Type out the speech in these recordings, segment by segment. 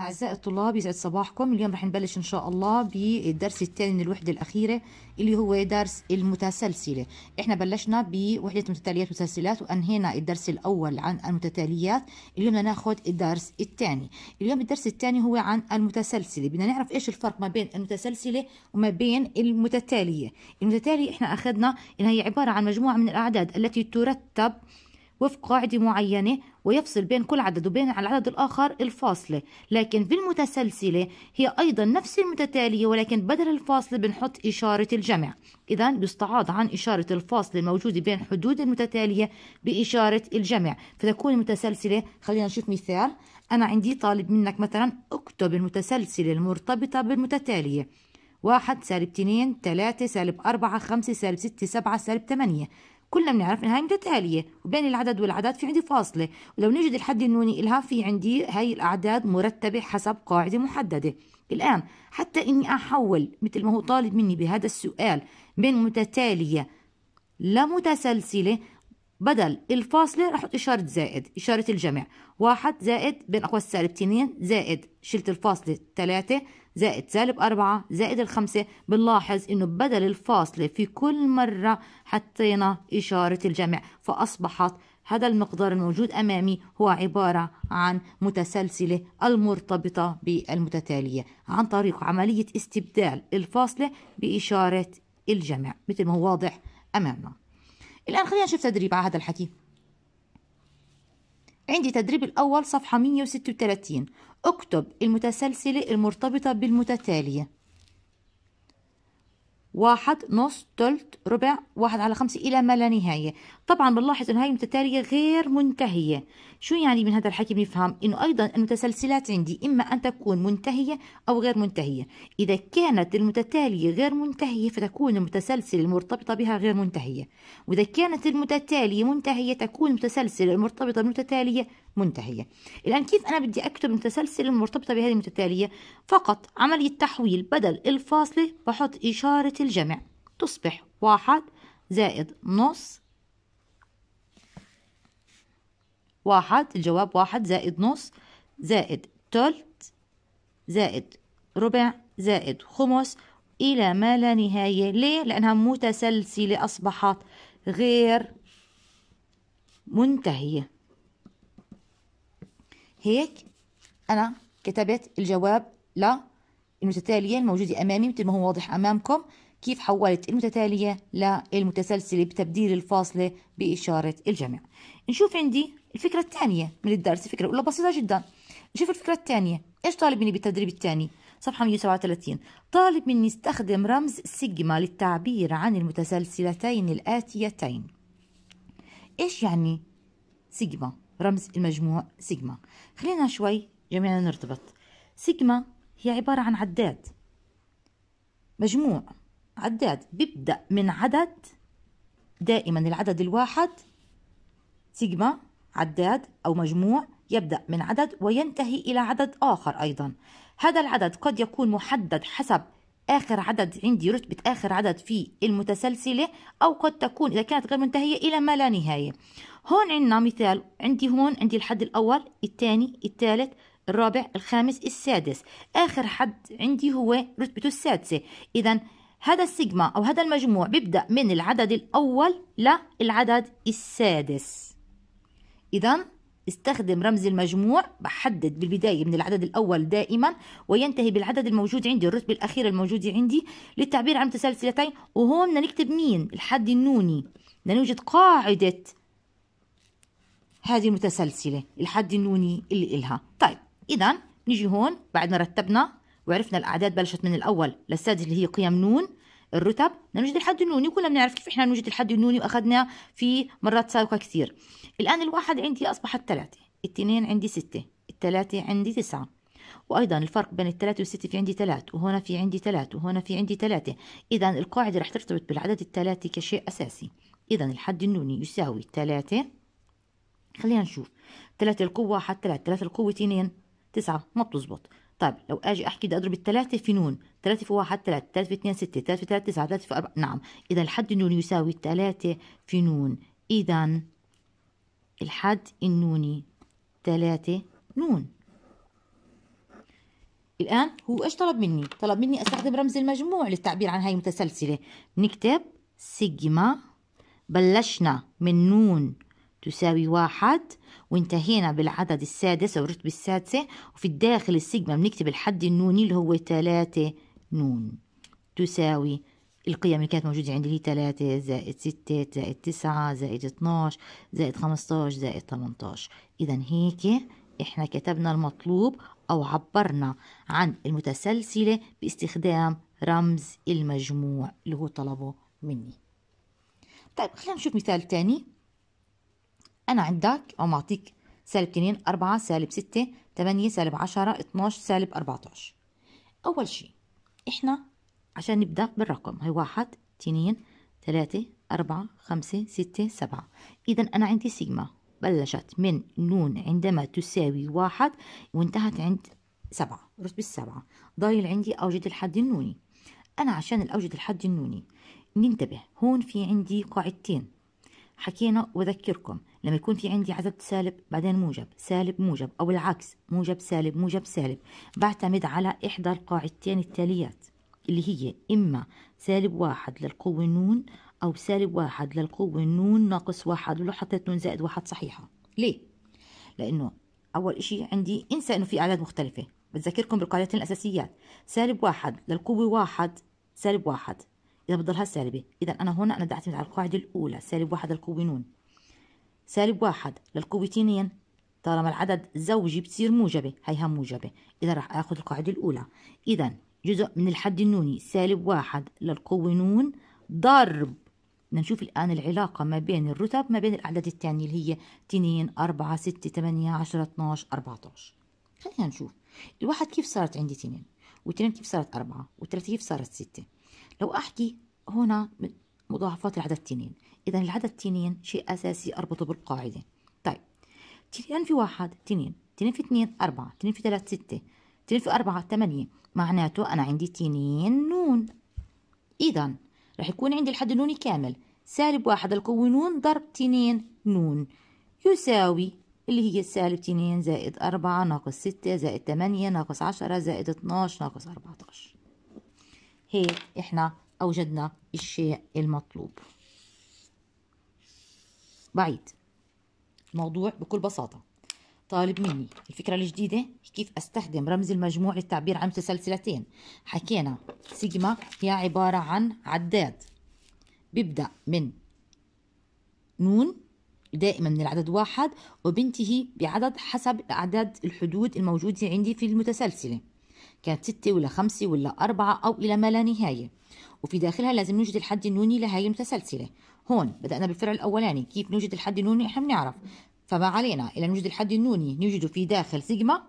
أعزائي الطلاب يسعد صباحكم اليوم رح نبلش إن شاء الله بالدرس الثاني من الوحدة الأخيرة اللي هو درس المتسلسلة إحنا بلشنا بوحدة متتاليات ومتسلسلات وأنهينا الدرس الأول عن المتتاليات اليوم بدنا ناخذ الدرس الثاني اليوم الدرس الثاني هو عن المتسلسلة بدنا نعرف إيش الفرق ما بين المتسلسلة وما بين المتتالية المتتالية إحنا أخذنا إنها هي عبارة عن مجموعة من الأعداد التي ترتب وفق قاعدة معينة ويفصل بين كل عدد وبين العدد الآخر الفاصلة لكن في المتسلسلة هي أيضا نفس المتتالية ولكن بدل الفاصلة بنحط إشارة الجمع إذا يستعاض عن إشارة الفاصلة الموجودة بين حدود المتتالية بإشارة الجمع فتكون المتسلسلة خلينا نشوف مثال أنا عندي طالب منك مثلا اكتب المتسلسلة المرتبطة بالمتتالية واحد سالب 2 تلاتة سالب أربعة خمسة سالب ستة سبعة سالب تمانية كلنا بنعرف انها متتالية وبين العدد والعدد في عندي فاصلة ولو نجد الحد النوني إلها في عندي هاي الأعداد مرتبة حسب قاعدة محددة الآن حتى إني أحول مثل ما هو طالب مني بهذا السؤال من متتالية لمتسلسلة بدل الفاصلة رح أحط إشارة زائد إشارة الجمع واحد زائد بين أقواس السالب تنين زائد شلت الفاصلة ثلاثة زائد سالب أربعة زائد الخمسة بنلاحظ إنه بدل الفاصلة في كل مرة حطينا إشارة الجمع فأصبحت هذا المقدار الموجود أمامي هو عبارة عن متسلسلة المرتبطة بالمتتالية عن طريق عملية استبدال الفاصلة بإشارة الجمع مثل ما هو واضح أمامنا الآن خلينا نشوف تدريب على هذا الحكي عندي تدريب الأول صفحة 136 اكتب المتسلسلة المرتبطة بالمتتالية واحد نص تلت ربع واحد على خمسة إلى ما لا نهاية طبعا بنلاحظ انه هاي متتاليه غير منتهيه شو يعني من هذا الحكي بنفهم انه ايضا المتسلسلات عندي اما ان تكون منتهيه او غير منتهيه اذا كانت المتتاليه غير منتهيه فتكون المتسلسل المرتبطه بها غير منتهيه واذا كانت المتتاليه منتهيه تكون المتسلسل المرتبطه بالمتتاليه منتهيه الان كيف انا بدي اكتب المتسلسل المرتبطه بهذه المتتاليه فقط عمليه تحويل بدل الفاصله بحط اشاره الجمع تصبح واحد زائد نص واحد الجواب واحد زائد نص زائد تلت زائد ربع زائد خمس إلى ما لا نهاية ليه؟ لأنها متسلسلة أصبحت غير منتهية هيك أنا كتبت الجواب للمتتالية الموجودة أمامي مثل ما هو واضح أمامكم كيف حولت المتتالية للمتسلسلة بتبديل الفاصلة بإشارة الجمع نشوف عندي الفكرة الثانية من الدرس فكرة ولا بسيطة جدا نشوف الفكرة الثانية إيش طالب مني بالتدريب الثاني صفحة 137 طالب مني استخدم رمز سيجما للتعبير عن المتسلسلتين الآتيتين إيش يعني سيجما رمز المجموع سيجما خلينا شوي جميعنا نرتبط سيجما هي عبارة عن عداد مجموع عداد بيبدأ من عدد دائما العدد الواحد سيجما عداد أو مجموع يبدأ من عدد وينتهي إلى عدد آخر أيضا هذا العدد قد يكون محدد حسب آخر عدد عندي رتبة آخر عدد في المتسلسلة أو قد تكون إذا كانت غير منتهية إلى ما لا نهاية هون عندنا مثال عندي هون عندي الحد الأول الثاني الثالث الرابع الخامس السادس آخر حد عندي هو رتبته السادسة إذا هذا السيجما أو هذا المجموع بيبدأ من العدد الأول للعدد السادس إذا استخدم رمز المجموع بحدد بالبداية من العدد الأول دائما وينتهي بالعدد الموجود عندي الرتبة الأخيرة الموجودة عندي للتعبير عن متسلسلتين وهون بدنا نكتب مين الحد النوني بدنا نوجد قاعدة هذه المتسلسلة الحد النوني اللي إلها طيب إذا نيجي هون بعد ما رتبنا وعرفنا الأعداد بلشت من الأول للسادس اللي هي قيم نون الرتب نوجد الحد النوني كلنا بنعرف كيف احنا نوجد الحد النوني واخذناه في مرات سابقه كثير الان الواحد عندي اصبحت ثلاثة الاثنين عندي ستة الثلاثة عندي تسعة وايضا الفرق بين الثلاثة والستة في عندي ثلاث وهنا في عندي ثلاث وهنا في عندي ثلاثة اذا القاعدة رح ترتبط بالعدد الثلاثي كشيء اساسي اذا الحد النوني يساوي ثلاثة خلينا نشوف ثلاثة القوة واحد ثلاثة ثلاثة القوة اثنين تسعة ما بتزبط طيب لو اجي احكي بدي اضرب الثلاثه في نون 3 في 1 3 3 في 2 6 3 في 3 9 3 في 4 نعم اذا الحد النوني يساوي 3 في نون اذا الحد النوني 3 نون الآن هو إيش طلب مني؟ طلب مني أستخدم رمز المجموع للتعبير عن هاي المتسلسلة نكتب سيجما بلشنا من نون تساوي واحد وانتهينا بالعدد السادس أو الرتبة السادسة وفي الداخل السيجما بنكتب الحد النوني اللي هو تلاتة نون تساوي القيم اللي كانت موجودة عندي اللي هي 3 زائد 6 زائد 9 زائد 12 زائد 15 زائد 18 إذا هيك إحنا كتبنا المطلوب أو عبرنا عن المتسلسلة باستخدام رمز المجموع اللي هو طلبه مني طيب خلينا نشوف مثال تاني أنا عندك عم أعطيك سالب 2 4 سالب 6 8 سالب 10 12 سالب 14 أول شيء إحنا عشان نبدأ بالرقم هي واحد اتنين تلاتة أربعة خمسة ستة سبعة إذا أنا عندي سيجما بلشت من نون عندما تساوي واحد وانتهت عند سبعة رتب السبعة ضايل عندي أوجد الحد النوني أنا عشان الأوجد الحد النوني ننتبه هون في عندي قاعدتين حكينا وذكركم لما يكون في عندي عدد سالب بعدين موجب سالب موجب أو العكس موجب سالب موجب سالب بعتمد على إحدى القاعدتين التاليات اللي هي إما سالب واحد للقوة نون أو سالب واحد للقوة نون ناقص واحد ولو حطيت نون زائد واحد صحيحة ليه؟ لأنه أول إشي عندي انسى إنه في أعداد مختلفة بتذكركم بالقاعدتين الأساسيات سالب واحد للقوة واحد سالب واحد إذا بضلها سالبة إذا أنا هنا أنا بدي أعتمد على القاعدة الأولى سالب واحد للقوة نون سالب واحد للقوتين طالما العدد زوجي بتصير موجبة هيها موجبة إذا راح آخذ القاعدة الأولى إذا جزء من الحد النوني سالب واحد للقوة نون ضرب بدنا نشوف الآن العلاقة ما بين الرتب ما بين الأعداد الثانية اللي هي 2 4 6 8 10 12 14 خلينا نشوف الواحد كيف صارت عندي 2 واثنين كيف صارت أربعة وثلاثة كيف صارت ستة لو أحكي هنا مضاعفات العدد 2 إذا العدد تنين شيء أساسي أربطه بالقاعدة طيب تنين في واحد تنين تنين في اثنين أربعة تنين في ثلاث ستة تنين في أربعة ثمانية معناته أنا عندي تنين نون إذا رح يكون عندي الحد النوني كامل سالب واحد القوة نون ضرب تنين نون يساوي اللي هي سالب تنين زائد أربعة ناقص ستة زائد تمانية ناقص عشرة زائد اتناش ناقص أربعتاش هيك إحنا أوجدنا الشيء المطلوب بعيد الموضوع بكل بساطة طالب مني الفكرة الجديدة كيف أستخدم رمز المجموع للتعبير عن متسلسلتين حكينا سيجما هي عبارة عن عداد بيبدأ من نون دائما من العدد واحد وبينتهي بعدد حسب أعداد الحدود الموجودة عندي في المتسلسلة كانت ستة ولا خمسة ولا أربعة أو إلى ما لا نهاية وفي داخلها لازم نوجد الحد النوني لهي المتسلسلة هون بدأنا بالفرع الأولاني كيف نوجد الحد النوني إحنا بنعرف فما علينا إلى نوجد الحد النوني نوجده في داخل سيجما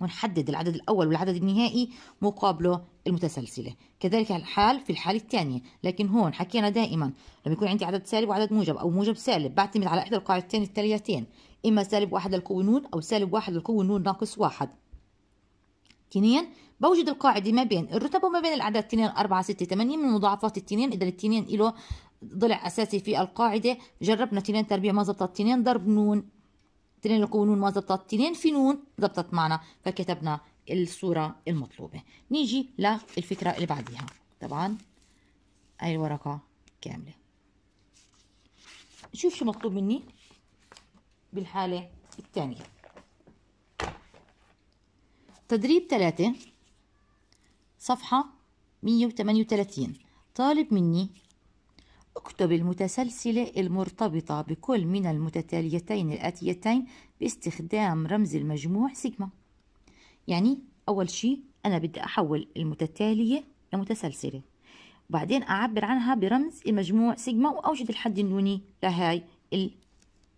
ونحدد العدد الأول والعدد النهائي مقابله المتسلسلة كذلك الحال في الحالة الثانية لكن هون حكينا دائما لما يكون عندي عدد سالب وعدد موجب أو موجب سالب بعتمد على إحدى القاعدتين التاليتين إما سالب واحد للقوة نون أو سالب واحد للقوة نون ناقص واحد تنين بوجد القاعدة ما بين الرتب وما بين الأعداد تنين 4 6 8 من مضاعفات التنين إذا التنين له ضلع أساسي في القاعدة جربنا تنين تربيع ما زبطت تنين ضرب نون تنين لقوة نون ما زبطت تنين في نون زبطت معنا فكتبنا الصورة المطلوبة نيجي للفكرة اللي بعديها طبعا هاي الورقة كاملة شوف شو مطلوب مني بالحالة الثانية تدريب ثلاثة صفحة 138 طالب مني اكتب المتسلسلة المرتبطة بكل من المتتاليتين الآتيتين باستخدام رمز المجموع سيجما يعني أول شيء أنا بدي أحول المتتالية لمتسلسلة وبعدين أعبر عنها برمز المجموع سيجما وأوجد الحد النوني لهاي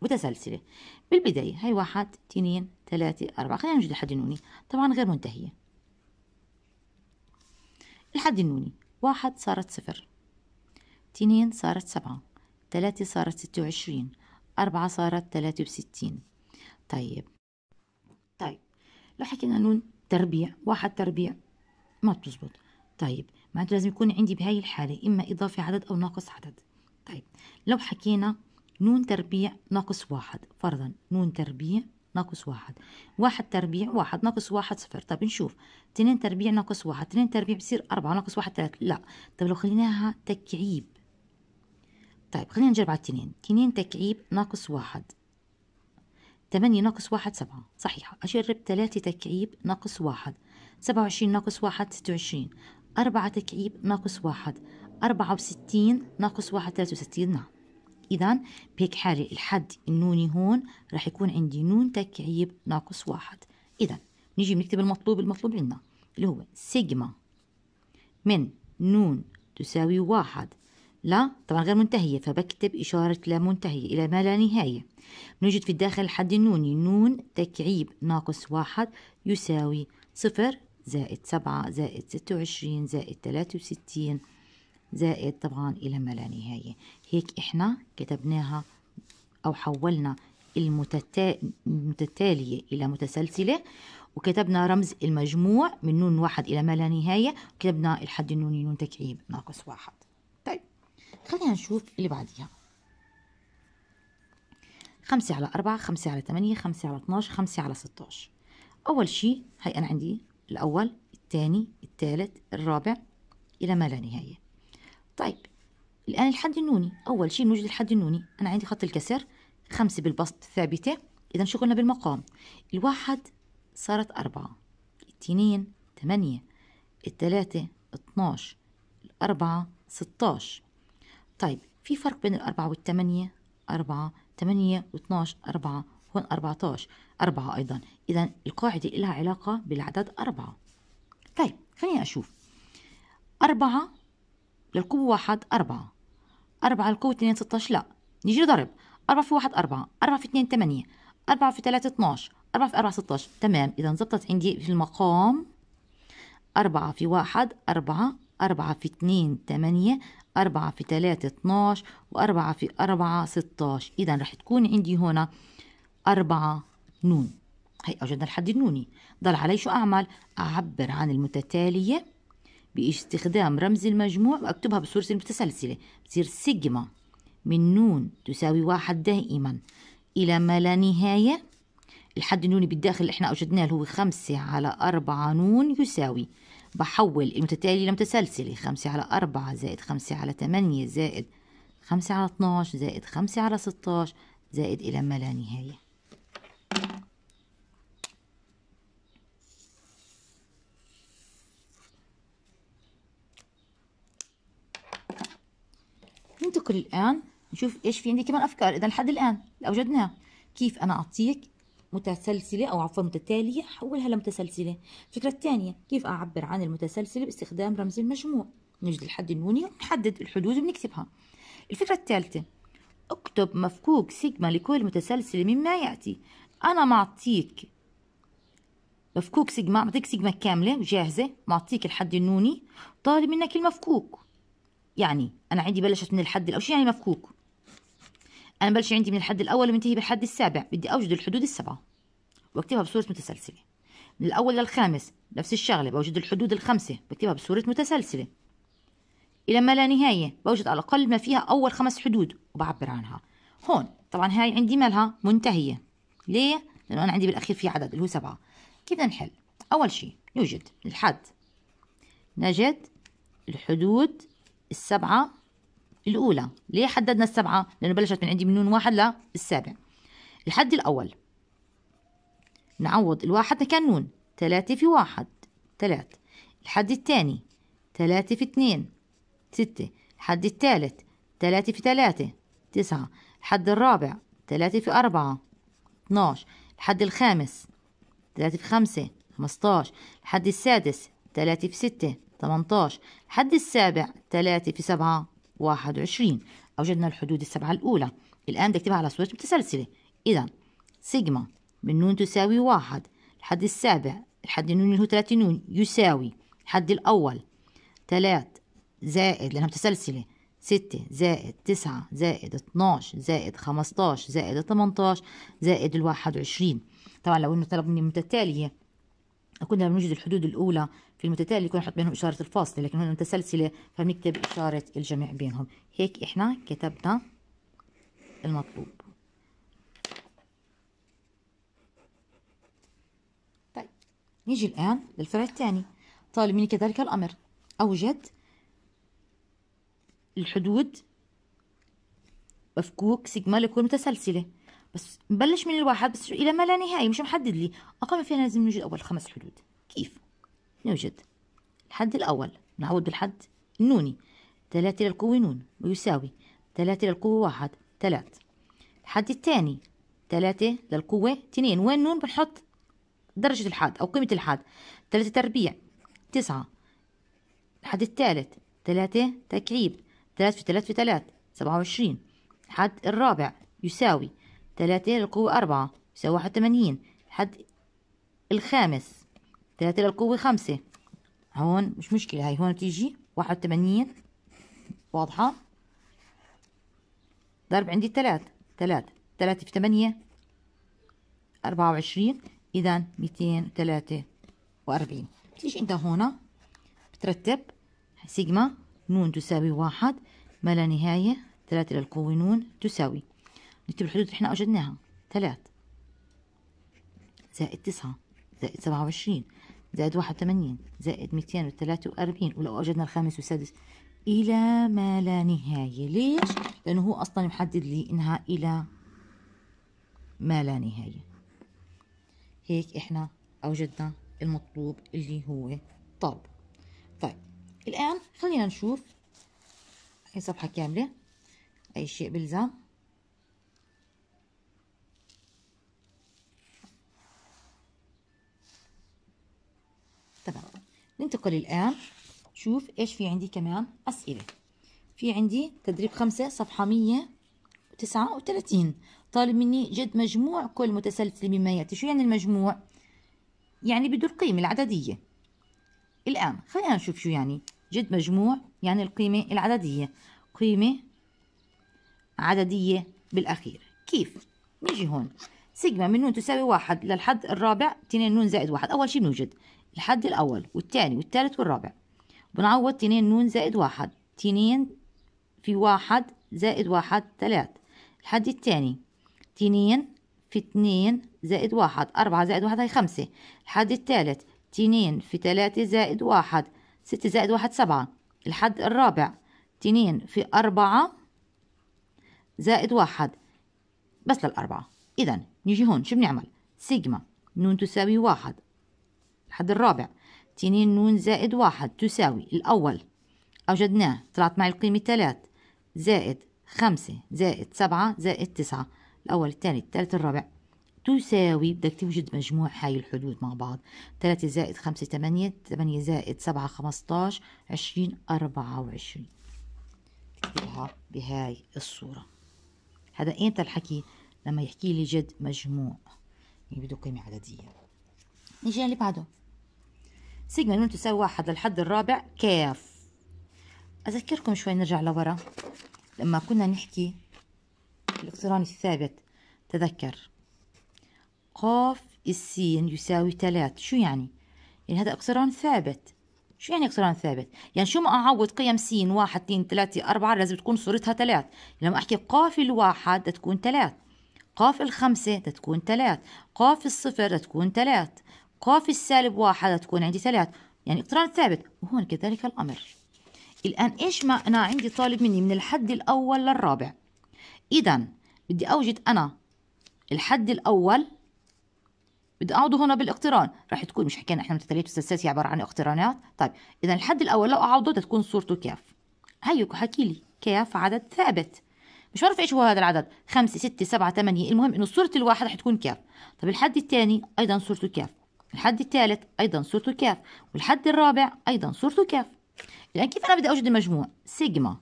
المتسلسلة بالبداية هاي واحد اتنين ثلاثة أربعة خلينا نوجد الحد النوني طبعا غير منتهية الحد النوني واحد صارت صفر تنين صارت سبعة ثلاثة صارت ستة وعشرين أربعة صارت ثلاثة وستين طيب طيب لو حكينا نون تربيع واحد تربيع ما بتزبط طيب معناته لازم يكون عندي بهاي الحالة إما إضافة عدد أو ناقص عدد طيب لو حكينا نون تربيع ناقص واحد فرضا نون تربيع ناقص واحد واحد تربيع واحد ناقص واحد صفر طب نشوف تنين تربيع ناقص واحد تنين تربيع بصير أربعة ناقص واحد ثلاثة لا طب لو خليناها تكعيب طيب خلينا نجرب على التنين تنين تكعيب ناقص واحد ثمانية ناقص واحد سبعة صحيحة أجرب ثلاثة تكعيب ناقص واحد سبعة وعشرين ناقص واحد ستة وعشرين أربعة تكعيب ناقص واحد أربعة وستين ناقص واحد ثلاثة وستين نعم إذا بهيك حالة الحد النوني هون راح يكون عندي نون تكعيب ناقص واحد إذا نيجي بنكتب المطلوب المطلوب عندنا اللي هو سيجما من نون تساوي واحد لا طبعا غير منتهية فبكتب إشارة لا منتهية إلى ما لا نهاية نوجد في الداخل الحد النوني نون تكعيب ناقص واحد يساوي صفر زائد سبعة زائد ستة وعشرين زائد ثلاثة وستين زائد طبعا إلى ما لا نهاية هيك إحنا كتبناها أو حولنا المتتالية إلى متسلسلة وكتبنا رمز المجموع من نون واحد إلى ما لا نهاية وكتبنا الحد النوني نون تكعيب ناقص واحد طيب خلينا نشوف اللي بعديها خمسة على أربعة خمسة على ثمانية خمسة على اتناش خمسة على ستاش أول شي هاي أنا عندي الأول الثاني الثالث الرابع إلى ما لا نهاية طيب الآن الحد النوني أول شيء نوجد الحد النوني أنا عندي خط الكسر خمسة بالبسط ثابتة إذا شغلنا بالمقام الواحد صارت أربعة اثنين ثمانية الثلاثة اتناش الأربعة ستاش طيب في فرق بين الأربعة والثمانية أربعة ثمانية واثناش أربعة هون أربعتاش أربعة أيضا إذا القاعدة لها علاقة بالعدد أربعة طيب خليني أشوف أربعة للقوة واحد أربعة أربعة للقوة اتنين ستاش لأ نيجي ضرب أربعة في واحد أربعة أربعة في اتنين تمانية أربعة في تلاتة اتناش أربعة في أربعة ستاش تمام إذا زبطت عندي في المقام أربعة في واحد أربعة أربعة في اتنين تمانية أربعة في تلاتة اتناش وأربعة في أربعة ستاش إذا رح تكون عندي هنا أربعة نون هي أوجدنا الحد النوني ضل علي شو أعمل أعبر عن المتتالية باستخدام رمز المجموع وأكتبها بصورة المتسلسلة بتصير سيجما من نون تساوي واحد دائما إلى ما لا نهاية الحد النوني بالداخل اللي احنا أوجدناه اللي هو خمسة على أربعة نون يساوي بحول المتتالي لمتسلسلة خمسة على أربعة زائد خمسة على تمانية زائد خمسة على 12 زائد خمسة على 16 زائد إلى ما لا نهاية ننتقل الآن نشوف إيش في عندي كمان أفكار إذا لحد الآن أوجدناها كيف أنا أعطيك متسلسلة أو عفوا متتالية حولها لمتسلسلة الفكرة الثانية كيف أعبر عن المتسلسلة باستخدام رمز المجموع نجد الحد النوني ونحدد الحدود وبنكتبها الفكرة الثالثة اكتب مفكوك سيجما لكل متسلسلة مما يأتي أنا معطيك مفكوك سيجما معطيك سيجما كاملة جاهزه معطيك الحد النوني طالب منك المفكوك يعني انا عندي بلشت من الحد الاول شو يعني مفكوك انا بلش عندي من الحد الاول ومنتهي بالحد السابع بدي اوجد الحدود السبعه واكتبها بصوره متسلسله من الاول للخامس نفس الشغله بوجد الحدود الخمسه بكتبها بصوره متسلسله الى ما لا نهايه بوجد على الاقل ما فيها اول خمس حدود وبعبر عنها هون طبعا هاي عندي مالها منتهيه ليه لانه انا عندي بالاخير في عدد اللي هو سبعه كيف بدنا نحل اول شيء نوجد الحد نجد الحدود السبعة الأولى ليه حددنا السبعة؟ لأنه بلشت من عندي من نون واحد للسابع الحد الأول نعوض الواحد مكان نون ثلاثة في واحد ثلاث الحد الثاني ثلاثة في اثنين ستة الحد الثالث ثلاثة في ثلاثة تسعة الحد الرابع ثلاثة في أربعة اتناش الحد الخامس ثلاثة في خمسة خمستاش الحد السادس ثلاثة في ستة 18 الحد السابع 3 في 7 21 أوجدنا الحدود السبعة الأولى الآن بدي أكتبها على صورة متسلسلة إذا سيجما من نون تساوي واحد الحد السابع الحد النون اللي هو 30 نون يساوي الحد الأول 3 زائد لأنها متسلسلة 6 زائد 9 زائد 12 زائد 15 زائد 18 زائد ال 21 طبعا لو انه طلب مني متتالية كنا بنوجد الحدود الأولى في المتتالي يكون حط بينهم إشارة الفاصلة لكن هنا متسلسلة فبنكتب إشارة الجمع بينهم هيك إحنا كتبنا المطلوب طيب نيجي الآن للفرع الثاني طالب مني كذلك الأمر أوجد الحدود مفكوك سيجما لكل متسلسلة بس نبلش من الواحد بس إلى ما لا نهاية مش محدد لي أقام فينا لازم نوجد أول خمس حدود كيف نوجد الحد الأول نعود بالحد النوني ثلاثة إلى القوة نون ويساوي ثلاثة إلى القوة واحد ثلاث الحد الثاني ثلاثة للقوة اثنين وين نون بنحط درجة الحد أو قيمة الحد ثلاثة تربيع تسعة الحد الثالث ثلاثة تكعيب ثلاثة في ثلاثة في ثلاثة سبعة وعشرين الحد الرابع يساوي ثلاثة للقوة أربعة يساوي واحد وثمانين الحد الخامس 3 للقوة 5 هون مش مشكلة هاي هون بتيجي 81 واضحة ضرب عندي 3 3 3 في 8 24 إذا 243 بتيجي أنت هون بترتب سيجما نون تساوي واحد ما لا نهاية ثلاثة للقوة نون تساوي نكتب الحدود اللي احنا أوجدناها ثلاث زائد تسعة زائد سبعة وعشرين زائد واحد وثمانين زائد ميتين وثلاثة وأربعين ولو أوجدنا الخامس والسادس إلى ما لا نهاية ليش؟ لأنه هو أصلا محدد لي إنها إلى ما لا نهاية هيك إحنا أوجدنا المطلوب اللي هو طلب طيب الآن خلينا نشوف هي صفحة كاملة أي شيء بلزم تمام ننتقل الآن شوف إيش في عندي كمان أسئلة في عندي تدريب خمسة صفحة مية تسعة وثلاثين طالب مني جد مجموع كل متسلسل مما يأتي شو يعني المجموع؟ يعني بده القيمة العددية الآن خلينا نشوف شو يعني جد مجموع يعني القيمة العددية قيمة عددية بالأخير كيف؟ نيجي هون سيجما من نون تساوي واحد للحد الرابع تنين نون زائد واحد أول شي بنوجد الحد الأول والتاني والتالت والرابع بنعوض تنين نون زائد واحد تنين في واحد زائد واحد تلات الحد التاني تنين في اتنين زائد واحد أربعة زائد واحد هي خمسة الحد التالت تنين في تلاتة زائد واحد ستة زائد واحد سبعة الحد الرابع تنين في أربعة زائد واحد بس للأربعة إذا نيجي هون شو بنعمل سيجما نون تساوي واحد الحد الرابع تنين نون زائد واحد تساوي الأول أوجدناه طلعت معي القيمة تلات زائد خمسة زائد سبعة زائد تسعة الأول الثاني الثالث الرابع تساوي بدك توجد مجموع هاي الحدود مع بعض تلاتة زائد خمسة تمانية تمانية زائد سبعة خمستاش عشرين أربعة وعشرين اكتبها بهاي الصورة هذا امتى الحكي لما يحكي لي جد مجموع يعني بده قيمة عددية نيجي اللي بعده سيجما نون تساوي واحد للحد الرابع كاف أذكركم شوي نرجع لورا لما كنا نحكي الاقتران الثابت تذكر قاف السين يساوي ثلاث شو يعني؟ يعني هذا اقتران ثابت شو يعني اقتران ثابت؟ يعني شو ما أعوض قيم س واحد اثنين ثلاثة أربعة لازم تكون صورتها ثلاث يعني لما أحكي قاف الواحد تكون ثلاث قاف الخمسة تكون ثلاث قاف الصفر تكون ثلاث قاف السالب واحد تكون عندي ثلاث يعني اقتران ثابت وهون كذلك الأمر الآن إيش ما أنا عندي طالب مني من الحد الأول للرابع إذا بدي أوجد أنا الحد الأول بدي أعوضه هنا بالاقتران راح تكون مش حكينا إحنا متتاليات وثلاثيات هي عبارة عن اقترانات طيب إذا الحد الأول لو أعوضه تكون صورته كاف هيك حكي لي كاف عدد ثابت مش عارف ايش هو هذا العدد خمسة ستة سبعة ثمانية المهم انه صورة الواحد رح تكون كاف طب الحد الثاني ايضا صورته كاف الحد الثالث أيضا صورته كاف والحد الرابع أيضا صورته كاف الآن كيف أنا بدي أوجد المجموع سيجما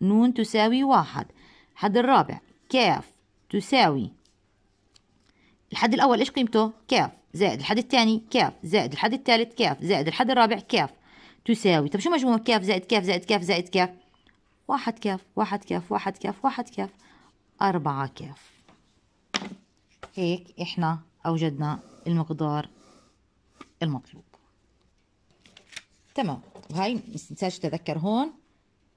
نون تساوي واحد الحد الرابع كاف تساوي الحد الأول إيش قيمته كاف زائد الحد الثاني كاف زائد الحد الثالث كاف زائد الحد الرابع كاف تساوي طب شو مجموع كاف زائد كاف زائد كاف زائد كاف واحد كاف واحد كاف واحد كاف واحد كاف أربعة كاف هيك إحنا أوجدنا المقدار المطلوب تمام وهي ما تنساش تذكر هون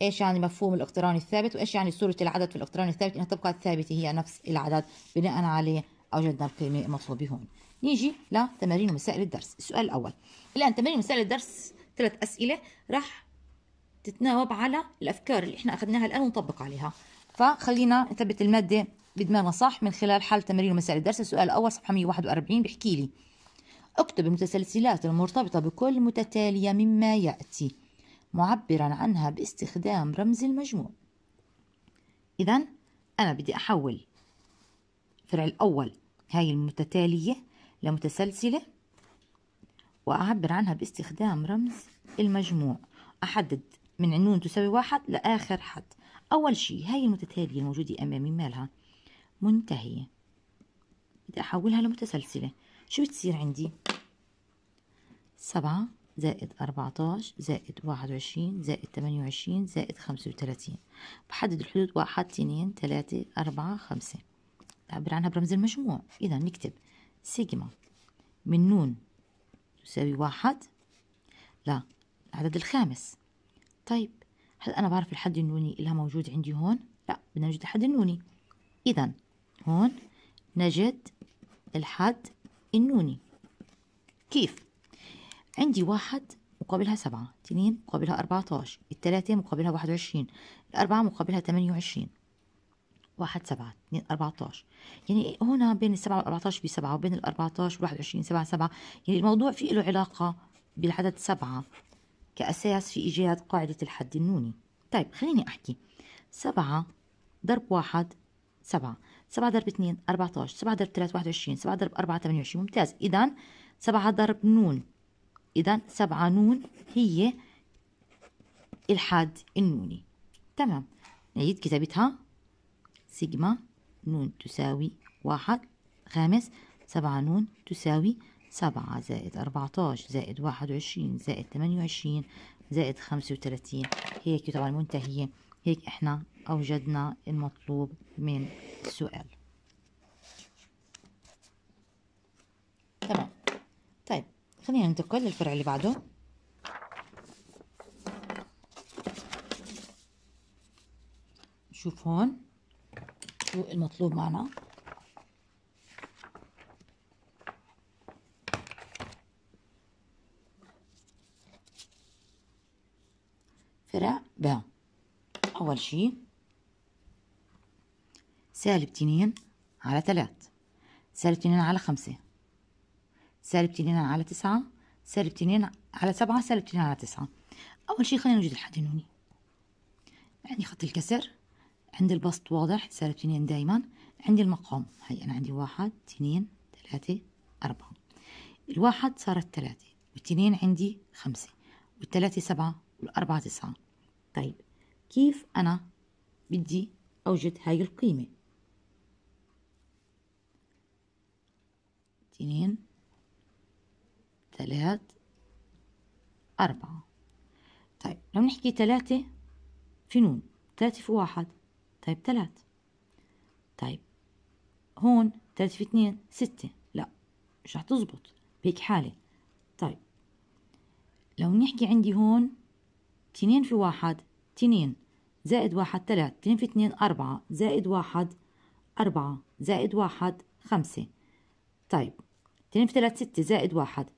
ايش يعني مفهوم الاقتران الثابت وايش يعني صورة العدد في الاقتران الثابت انها تبقى الثابتة هي نفس العدد بناء عليه اوجدنا القيمة المطلوبة هون نيجي لتمارين ومسائل الدرس السؤال الاول الان تمارين ومسائل الدرس ثلاث اسئلة راح تتناوب على الافكار اللي احنا اخذناها الان ونطبق عليها فخلينا نثبت المادة بدماغنا صح من خلال حل تمارين ومسائل الدرس السؤال الاول صفحة 141 بيحكي لي اكتب المتسلسلات المرتبطة بكل متتالية مما يأتي معبرا عنها باستخدام رمز المجموع إذا أنا بدي أحول الفرع الأول هاي المتتالية لمتسلسلة وأعبر عنها باستخدام رمز المجموع أحدد من عنون تساوي واحد لآخر حد أول شيء هاي المتتالية الموجودة أمامي مالها منتهية بدي أحولها لمتسلسلة شو بتصير عندي؟ سبعة زائد أربعتاش زائد واحد وعشرين زائد تمانية وعشرين زائد خمسة وتلاتين بحدد الحدود واحد اتنين تلاتة أربعة خمسة بعبر عنها برمز المجموع إذا نكتب سيجما من نون تساوي واحد لا العدد الخامس طيب هل أنا بعرف الحد النوني إلها موجود عندي هون؟ لا بدنا نجد الحد النوني إذا هون نجد الحد النوني كيف؟ عندي واحد مقابلها سبعة اثنين مقابلها أربعتاش التلاتة مقابلها واحد وعشرين الأربعة مقابلها تمانية وعشرين واحد سبعة اثنين أربعتاش يعني هنا بين السبعة والأربعتاش في سبعة وبين الأربعتاش والواحد وعشرين سبعة سبعة يعني الموضوع في له علاقة بالعدد سبعة كأساس في إيجاد قاعدة الحد النوني طيب خليني أحكي سبعة ضرب واحد سبعة سبعة ضرب اثنين أربعتاش سبعة ضرب ثلاثة واحد وعشرين سبعة ضرب أربعة تمانية وعشرين ممتاز إذا سبعة ضرب نون إذا سبعة نون هي الحاد النوني تمام نعيد كتابتها سيجما نون تساوي واحد خامس سبعة نون تساوي سبعة زائد أربعتاش زائد واحد وعشرين زائد تمانية وعشرين زائد خمسة وتلاتين هيك طبعا منتهية هيك احنا أوجدنا المطلوب من السؤال خلينا ننتقل للفرع اللي بعده نشوف هون شو المطلوب معنا فرع ب أول شي سالب تنين على ثلاث سالب تنين على خمسة سالب 2 على 9 سالب 2 على 7 سالب 2 على 9 أول شيء خلينا نوجد الحد النوني عندي خط الكسر عندي البسط واضح سالب 2 دايما عندي المقام هاي أنا عندي واحد اثنين ثلاثة أربعة الواحد صارت ثلاثة والتنين عندي خمسة والثلاثة سبعة والأربعة تسعة طيب كيف أنا بدي أوجد هاي القيمة تنين ثلاث أربعة طيب لو نحكي ثلاثة في نون ثلاثة في واحد طيب ثلاث طيب هون ثلاثة في اثنين ستة لا مش رح تزبط بهيك حالة طيب لو نحكي عندي هون تنين في واحد تنين زائد واحد ثلاث تنين في اثنين أربعة زائد واحد أربعة زائد واحد خمسة طيب تنين في ثلاث ستة زائد واحد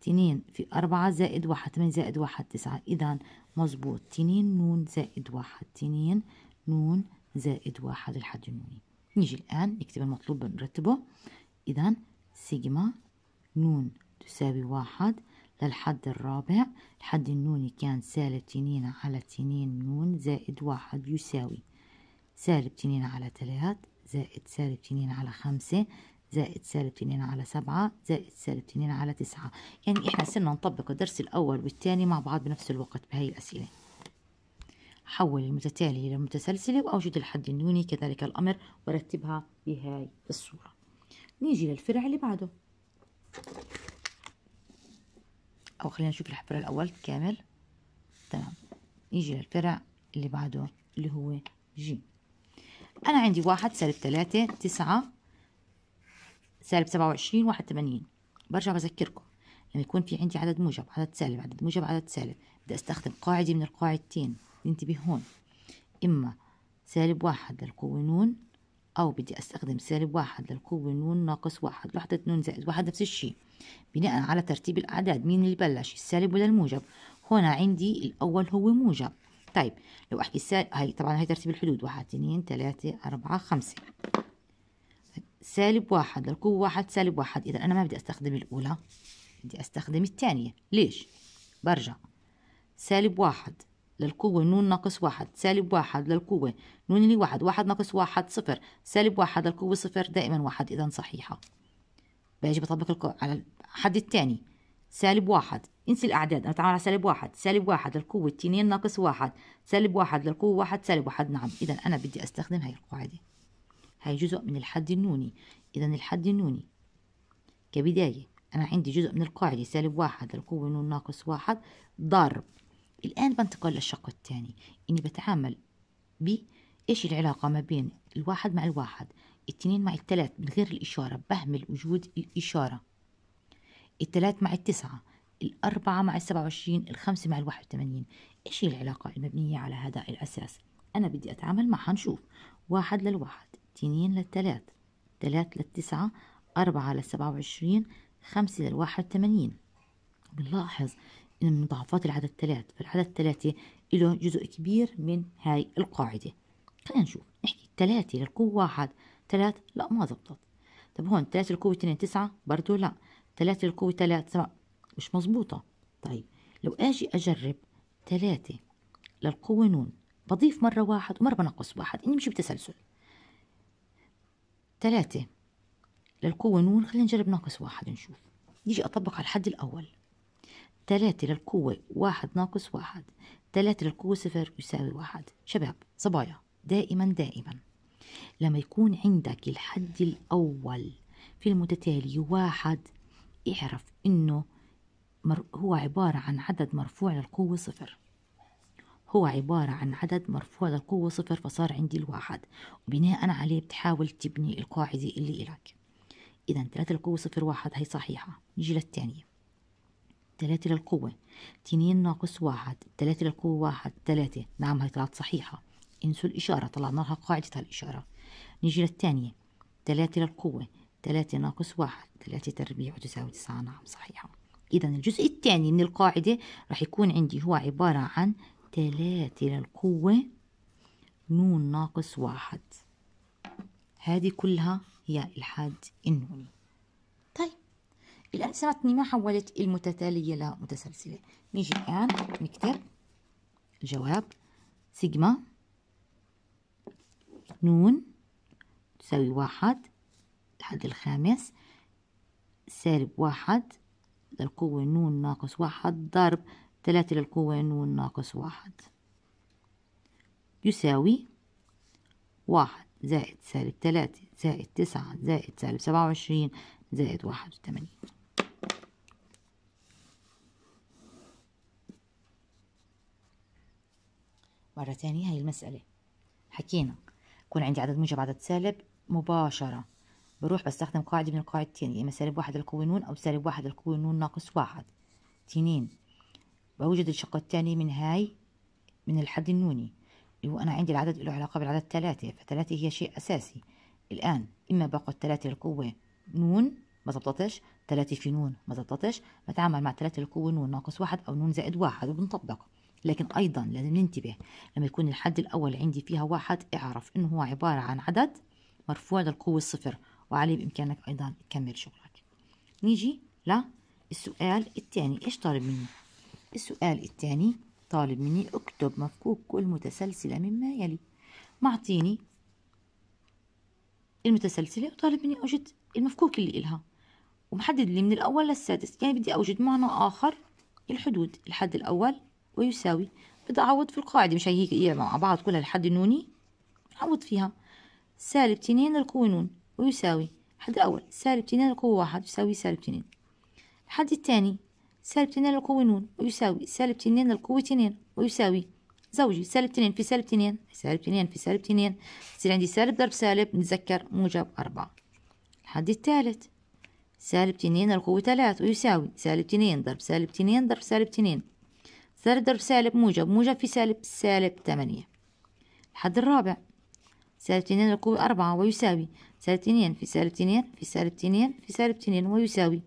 تنين في أربعة زائد واحد تمانية زائد واحد تسعة إذا مظبوط تنين نون زائد واحد تنين نون زائد واحد الحد النوني نيجي الآن نكتب المطلوب بنرتبه إذا سيجما نون تساوي واحد للحد الرابع الحد النوني كان سالب تنين على تنين نون زائد واحد يساوي سالب تنين على تلات زائد سالب تنين على خمسة زائد سالب 2 على 7 زائد سالب 2 على 9 يعني احنا صرنا نطبق الدرس الاول والثاني مع بعض بنفس الوقت بهي الاسئله حول المتتالية إلى متسلسلة وأوجد الحد النوني كذلك الأمر ورتبها بهاي الصورة نيجي للفرع اللي بعده أو خلينا نشوف الفرع الأول كامل تمام نيجي للفرع اللي بعده اللي هو جيم أنا عندي واحد سالب 3 9 سالب سبعة وعشرين واحد تمانين برجع بذكركم لما يكون في عندي عدد موجب عدد سالب عدد موجب عدد سالب بدي استخدم قاعدة من القاعدتين انتبه هون إما سالب واحد للقوة نون أو بدي أستخدم سالب واحد للقوة نون ناقص واحد لوحدة نون زائد واحد نفس الشي بناء على ترتيب الأعداد مين اللي بلش السالب ولا الموجب هنا عندي الأول هو موجب طيب لو أحكي السالب هاي طبعا هاي ترتيب الحدود واحد اثنين ثلاثة أربعة خمسة سالب واحد للقوة واحد سالب واحد إذا أنا ما بدي أستخدم الأولى بدي أستخدم الثانية ليش؟ برجع سالب واحد للقوة نون ناقص واحد سالب واحد للقوة نون اللي واحد واحد ناقص واحد صفر سالب واحد للقوة صفر دائما واحد إذا صحيحة باجي بطبق على الحد الثاني سالب واحد انسي الأعداد أنا بتعامل على سالب واحد سالب واحد للقوة اتنين ناقص واحد سالب واحد للقوة واحد سالب واحد نعم إذا أنا بدي أستخدم هاي القاعدة هي جزء من الحد النوني إذا الحد النوني كبداية أنا عندي جزء من القاعدة سالب واحد القوة نون ناقص واحد ضرب الآن بنتقل للشق الثاني إني بتعامل ب إيش العلاقة ما بين الواحد مع الواحد التنين مع التلات من غير الإشارة بهمل وجود الإشارة التلات مع التسعة الأربعة مع السبعة وعشرين الخمسة مع الواحد وثمانين إيش هي العلاقة المبنية على هذا الأساس أنا بدي أتعامل معها نشوف واحد للواحد تنين للتلات تلات للتسعة أربعة للسبعة وعشرين خمسة للواحد وثمانين بنلاحظ إن من مضاعفات العدد تلات فالعدد تلاتة له جزء كبير من هاي القاعدة خلينا نشوف نحكي تلاتة للقوة واحد تلات لا ما زبطت طب هون تلاتة للقوة اثنين تسعة برضو لا تلاتة للقوة تلات سبعة مش مزبوطة طيب لو أجي أجرب تلاتة للقوة نون بضيف مرة واحد ومرة بنقص واحد إني مش بتسلسل ثلاثة للقوة نون خلينا نجرب ناقص واحد نشوف نيجي أطبق على الحد الأول ثلاثة للقوة واحد ناقص واحد ثلاثة للقوة صفر يساوي واحد شباب صبايا دائما دائما لما يكون عندك الحد الأول في المتتالي واحد اعرف إنه هو عبارة عن عدد مرفوع للقوة صفر هو عبارة عن عدد مرفوع للقوة صفر فصار عندي الواحد وبناء عليه بتحاول تبني القاعدة اللي إلك إذا ثلاثة للقوة صفر واحد هي صحيحة نجي للثانية ثلاثة للقوة تنين ناقص واحد ثلاثة للقوة واحد ثلاثة نعم هي طلعت صحيحة انسوا الإشارة طلعنا لها قاعدة الإشارة نجي للثانية ثلاثة للقوة ثلاثة ناقص واحد ثلاثة تربيع وتساوي تسعة نعم صحيحة إذا الجزء الثاني من القاعدة راح يكون عندي هو عبارة عن تلاتة للقوة نون ناقص واحد هذه كلها هي الحاد النوني طيب الآن سمعتني ما حولت المتتالية لمتسلسلة نيجي الآن نكتب الجواب سيجما نون تساوي واحد الحد الخامس سالب واحد للقوة نون ناقص واحد ضرب تلاتة للقوة نون ناقص واحد يساوي واحد زائد سالب تلاتة زائد تسعة زائد سالب سبعة وعشرين زائد واحد وثمانين مرة تانية هاي المسألة حكينا يكون عندي عدد موجب عدد سالب مباشرة بروح بستخدم قاعدة من القاعدتين يا يعني إما سالب واحد القوة نون أو سالب واحد القوة نون ناقص واحد تنين ويوجد الشق الثاني من هاي من الحد النوني اللي هو أنا عندي العدد له علاقة بالعدد ثلاثة فثلاثة هي شيء أساسي الآن إما باخد ثلاثة القوة نون ما زبطتش ثلاثة في نون ما زبطتش بتعامل مع ثلاثة القوة نون ناقص واحد أو نون زائد واحد وبنطبق لكن أيضا لازم ننتبه لما يكون الحد الأول عندي فيها واحد اعرف إنه هو عبارة عن عدد مرفوع للقوة الصفر وعليه بإمكانك أيضا تكمل شغلك نيجي للسؤال الثاني إيش طالب مني السؤال الثاني طالب مني اكتب مفكوك كل متسلسلة مما يلي معطيني المتسلسلة وطالب مني أوجد المفكوك اللي إلها ومحدد لي من الأول للسادس يعني بدي أوجد معنى آخر الحدود الحد الأول ويساوي بدي أعوض في القاعدة مش هي إيه مع بعض كلها الحد النوني أعوض فيها سالب تنين القوة نون ويساوي الحد الأول سالب تنين القوة واحد يساوي سالب تنين الحد الثاني سالب تنين القوة نون ويساوي سالب تنين القوة تنين ويساوي زوجي سالب تنين في سالب تنين سالب تنين في سالب تنين يصير عندي سالب ضرب سالب نتذكر موجب أربعة الحد الثالث سالب تنين القوة ثلاث ويساوي سالب تنين ضرب سالب تنين ضرب سالب تنين سالب ضرب سالب موجب موجب في سالب سالب تمانية الحد الرابع سالب تنين القوة أربعة ويساوي سالب تنين في سالب تنين في سالب تنين في سالب تنين ويساوي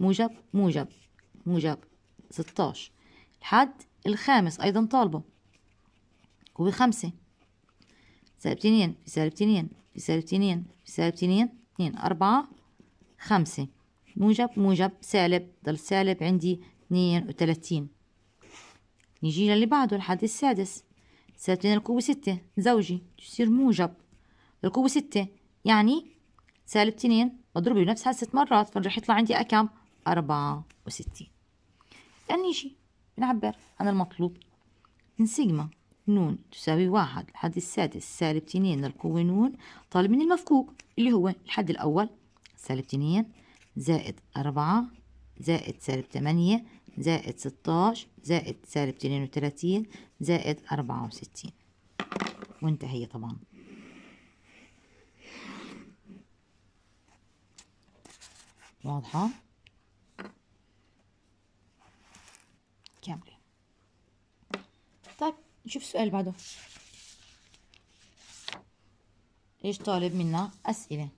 موجب موجب موجب 16 الحد الخامس أيضا طالبة هو خمسة سالب تنين في سالب تنين في سالب تنين في سالب تنين اتنين أربعة خمسة موجب موجب سالب ضل سالب عندي اتنين وتلاتين نيجي للي بعده الحد السادس سالب تنين الكوب ستة زوجي يصير موجب الكوب ستة يعني سالب تنين مضروب بنفس ست مرات فرح يطلع عندي أكم أربعة وستين لأني شيء بنعبر عن المطلوب من سيجما نون تساوي واحد الحد السادس سالب تنين للقوة نون طالب من المفكوك اللي هو الحد الأول سالب تنين زائد أربعة زائد سالب تمانية زائد ستاش زائد سالب تنين وتلاتين زائد أربعة وستين وانتهي طبعا واضحة نشوف السؤال بعده ايش طالب منا اسئله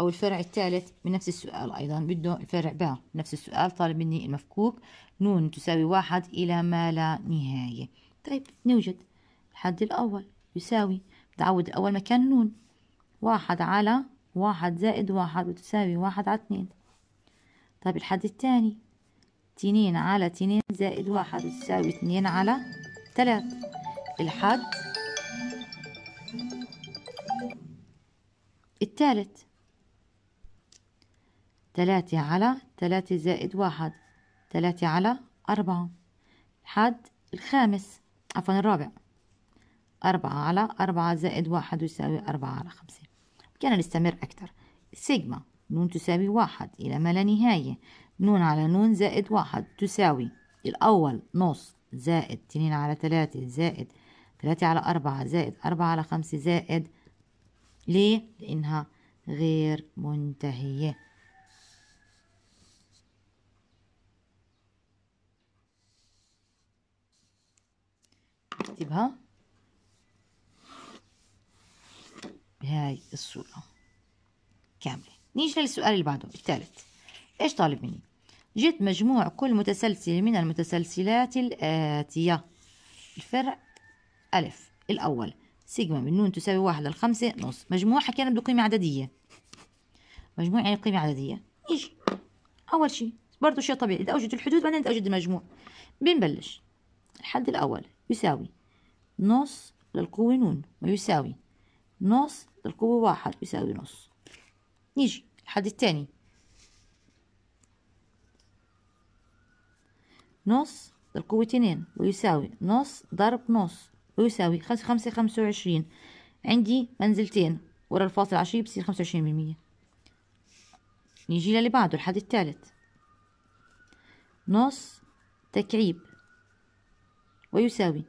او الفرع الثالث بنفس السؤال ايضا بده الفرع باء نفس السؤال طالب مني المفكوك نون تساوي واحد الى ما لا نهايه طيب نوجد الحد الاول يساوي تعود اول مكان نون واحد على واحد زائد واحد وتساوي واحد على اتنين طيب الحد الثاني تنين على تنين زائد واحد وتساوي اتنين على ثلاث الحد الثالث ثلاثة على ثلاثة زائد واحد ثلاثة على أربعة الحد الخامس عفوا الرابع أربعة على أربعة زائد واحد يساوي أربعة على خمسة كان نستمر أكثر سيجما نون تساوي واحد إلى ما لا نهاية نون على نون زائد واحد تساوي الأول نص زائد اتنين على تلاتة زائد تلاتة على أربعة زائد أربعة على خمسة زائد ليه؟ لأنها غير منتهية اكتبها بهاي الصورة كاملة نيجي للسؤال اللي بعده الثالث ايش طالب مني؟ جد مجموع كل متسلسل من المتسلسلات الآتية الفرع ألف الأول سيجما من نون تساوي واحد للخمسة نص مجموع حكينا بده قيمة عددية مجموع يعني قيمة عددية إيش أول شيء برضو شيء طبيعي إذا أوجد الحدود بعدين أوجد المجموع بنبلش الحد الأول يساوي نص للقوة نون ويساوي نص للقوة واحد يساوي نص نيجي الحد الثاني نص القوة اتنين ويساوي نص ضرب نص ويساوي خمسة خمسة خمسة وعشرين عندي منزلتين ورا الفاصل عشرين بصير خمسة وعشرين بالمية نيجي للي بعده الحد الثالث نص تكعيب ويساوي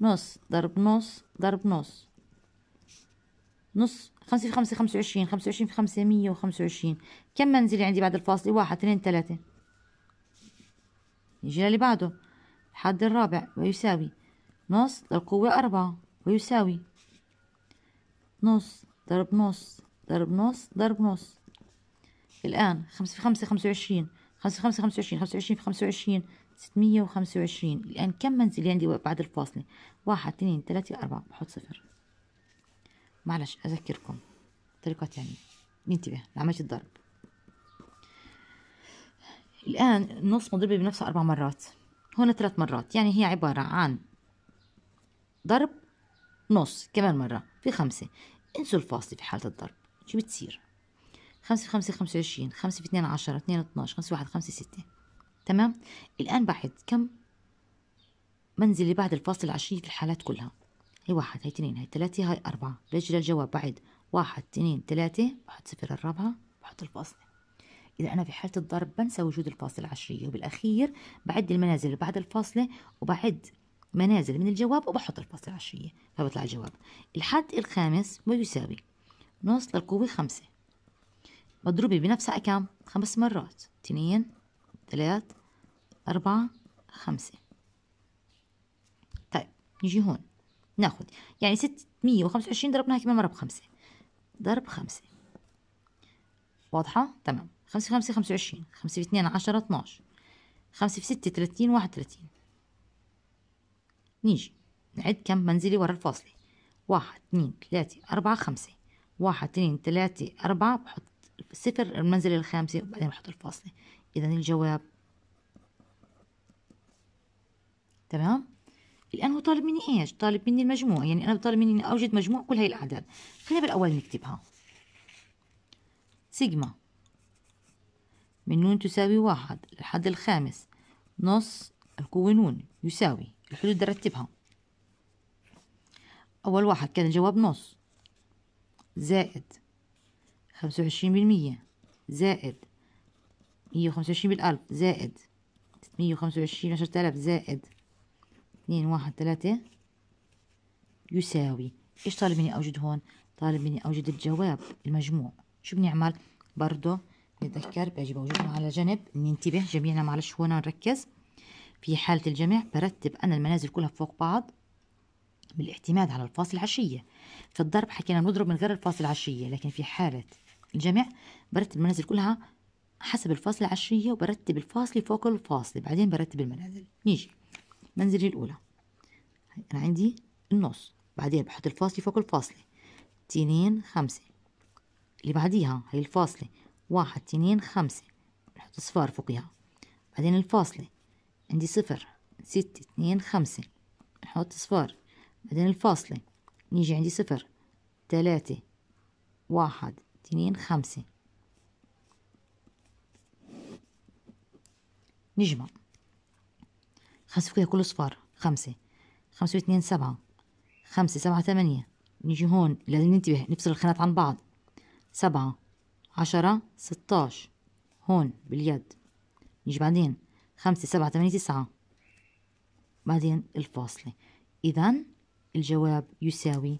نص ضرب نص ضرب نص نص خمسة في خمسة خمسة وعشرين خمسة وعشرين في خمسة مية وخمسة وعشرين كم منزل عندي بعد الفاصل واحد اثنين ثلاثة نجي للي بعده الحد الرابع ويساوي نص للقوة أربعة ويساوي نص ضرب نص ضرب نص ضرب نص الآن خمسة في خمسة خمسة وعشرين خمسة في خمسة خمسة وعشرين خمسة وعشرين في خمسة وعشرين ستمية وخمسة وعشرين الآن كم منزل عندي بعد الفاصلة واحد اثنين ثلاثة أربعة بحط صفر معلش أذكركم طريقة تانية يعني. ننتبه لعملية الضرب الآن النص مضربة بنفسها أربع مرات هنا ثلاث مرات يعني هي عبارة عن ضرب نص كمان مرة في خمسة انسوا الفاصلة في حالة الضرب شو بتصير خمسة في خمسة خمسة وعشرين خمسة في اثنين عشرة اثنين اتناش خمسة واحد خمسة ستة تمام الآن بعد كم منزل اللي بعد الفاصل العشرية في الحالات كلها هي واحد هي اثنين هي ثلاثة هي أربعة رجل الجواب بعد واحد اثنين ثلاثة بحط صفر الرابعة بحط الفاصلة إذا أنا في حالة الضرب بنسى وجود الفاصلة العشرية وبالأخير بعد المنازل اللي بعد الفاصلة وبعد منازل من الجواب وبحط الفاصلة العشرية فبطلع الجواب الحد الخامس ما يساوي نص للقوة خمسة مضروبة بنفسها كم؟ خمس مرات اثنين ثلاث أربعة خمسة طيب نجي هون ناخد يعني مية وخمسة وعشرين ضربناها كمان مرة بخمسة ضرب خمسة واضحة؟ تمام خمسة خمسة خمسة وعشرين خمسة في اثنين عشرة اتناش خمسة في ستة تلاتين واحد تلاتين نيجي نعد كم منزلي ورا الفاصلة واحد اتنين تلاتة أربعة خمسة واحد اتنين تلاتة أربعة بحط صفر المنزلة الخامسة وبعدين بحط الفاصلة إذا الجواب تمام الآن هو طالب مني إيش طالب مني المجموع يعني أنا طالب مني إني أوجد مجموع كل هاي الأعداد خلينا بالأول نكتبها سيجما من نون تساوي واحد لحد الخامس نص القوة نون يساوي الحدود رتبها أول واحد كان الجواب نص زائد خمسة وعشرين بالمية زائد مية وخمسة وعشرين بالألف زائد ستمية وخمسة وعشرين عشرة آلاف زائد اثنين واحد ثلاثة يساوي إيش طالب مني أوجد هون؟ طالب مني أوجد الجواب المجموع شو بنعمل؟ برضه بتذكر باجي بوجدهم على جنب ننتبه جميعنا معلش هنا نركز في حالة الجميع برتب أنا المنازل كلها فوق بعض بالاعتماد على الفاصل العشية في الضرب حكينا بنضرب من غير الفاصل العشية لكن في حالة الجمع برتب المنازل كلها حسب الفاصل العشية وبرتب الفاصل فوق الفاصل بعدين برتب المنازل نيجي منزلي الأولى أنا عندي النص بعدين بحط الفاصلة فوق الفاصلة تنين خمسة اللي بعديها هي الفاصلة واحد اتنين خمسة نحط صفار فوقيها بعدين الفاصلة عندي صفر ستة اتنين خمسة نحط صفار بعدين الفاصلة نيجي عندي صفر تلاتة واحد اتنين خمسة نجمع خمسة فوقيها كله صفار خمسة خمسة واتنين سبعة خمسة سبعة ثمانية نيجي هون لازم ننتبه نفصل الخانات عن بعض سبعة عشرة ستاش هون باليد نيجي بعدين خمسة سبعة ثمانية تسعة بعدين الفاصلة إذا الجواب يساوي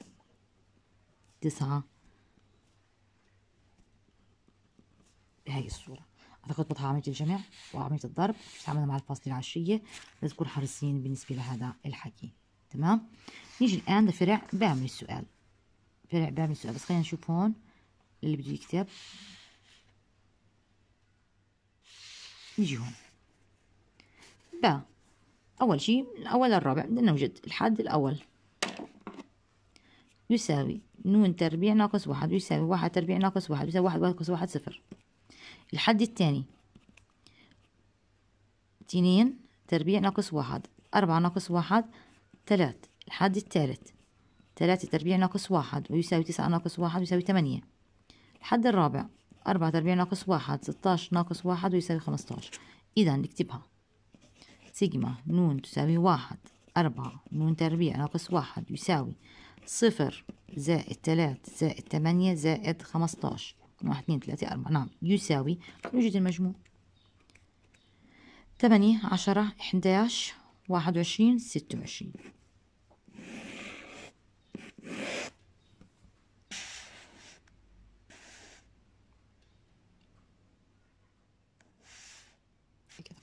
تسعة بهاي الصورة أعتقد واضحة عملية الجمع وعملية الضرب كيف تعاملنا مع الفاصلة العشرية تكون حريصين بالنسبة لهذا الحكي تمام نيجي الآن لفرع بعمل السؤال فرع بعمل السؤال بس خلينا نشوف هون اللي بده يكتب نجي هون با أول شيء من الأول للرابع بدنا نوجد الحد الأول يساوي نون تربيع ناقص واحد يساوي واحد تربيع ناقص واحد يساوي واحد ناقص واحد صفر الحد الثاني اتنين تربيع ناقص واحد أربعة ناقص واحد تلات الحد الثالث تلاتة تربيع ناقص واحد ويساوي تسعة ناقص واحد ويساوي تمانية الحد الرابع أربعة تربيع ناقص واحد ستاش ناقص واحد ويساوي خمستاش إذا نكتبها سيجما نون تساوي واحد أربعة نون تربيع ناقص واحد يساوي صفر زائد تلات زائد تمانية زائد خمستاش واحد اتنين تلاتة أربعة نعم يساوي نوجد المجموع تمانية عشرة إحداش واحد وعشرين ستة وعشرين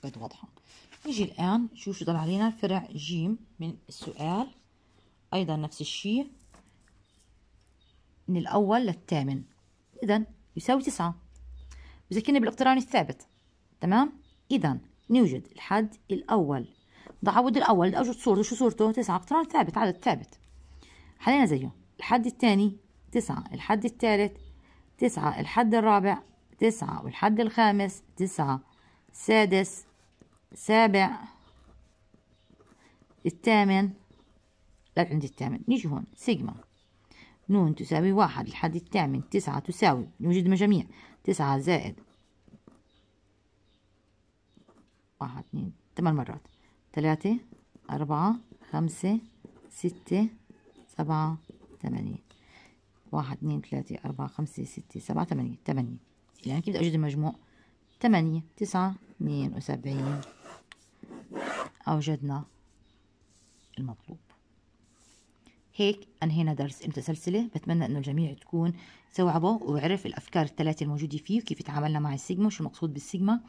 بقت واضحة نيجي الآن شوف شو ضل علينا فرع ج من السؤال أيضا نفس الشيء من الأول للثامن إذا يساوي تسعة بذكرنا بالاقتران الثابت تمام إذا نوجد الحد الأول بدي الأول أوجد صورته شو صورته تسعة اقتران ثابت عدد ثابت حلينا زيه الحد الثاني تسعة الحد الثالث تسعة الحد الرابع تسعة والحد الخامس تسعة سادس السابع الثامن لا عندي الثامن نيجي هون سيجما نون تساوي واحد لحد الثامن تسعة تساوي نوجد مجاميع تسعة زائد واحد اثنين ثمان مرات ثلاثة أربعة خمسة ستة سبعة ثمانية واحد اثنين ثلاثة أربعة خمسة ستة سبعة ثمانية ثمانية يعني كيف بدي أجد المجموع ثمانية تسعة اثنين وسبعين أوجدنا المطلوب هيك أنهينا درس المتسلسلة بتمنى أنه الجميع تكون استوعبه وعرف الأفكار الثلاثة الموجودة فيه وكيف تعاملنا مع السيجما وشو المقصود بالسيجما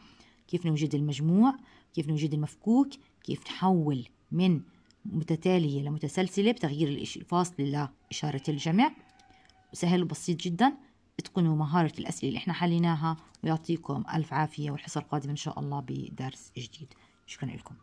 كيف نوجد المجموع كيف نوجد المفكوك كيف نحول من متتالية لمتسلسلة بتغيير الفاصل لإشارة الجمع سهل وبسيط جدا اتقنوا مهارة الأسئلة اللي احنا حليناها ويعطيكم ألف عافية والحصة القادمة إن شاء الله بدرس جديد شكرا لكم